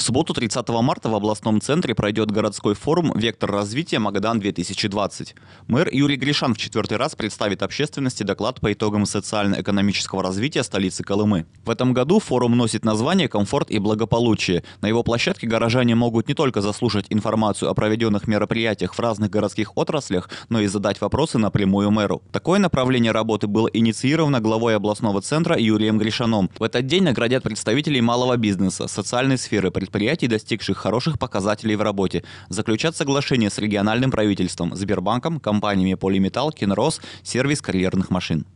В субботу 30 марта в областном центре пройдет городской форум «Вектор развития Магадан-2020». Мэр Юрий Гришан в четвертый раз представит общественности доклад по итогам социально-экономического развития столицы Колымы. В этом году форум носит название «Комфорт и благополучие». На его площадке горожане могут не только заслушать информацию о проведенных мероприятиях в разных городских отраслях, но и задать вопросы напрямую мэру. Такое направление работы было инициировано главой областного центра Юрием Гришаном. В этот день наградят представителей малого бизнеса, социальной сферы, предприятий, достигших хороших показателей в работе, заключат соглашение с региональным правительством, Сбербанком, компаниями Полиметалл, Кинрос, сервис карьерных машин.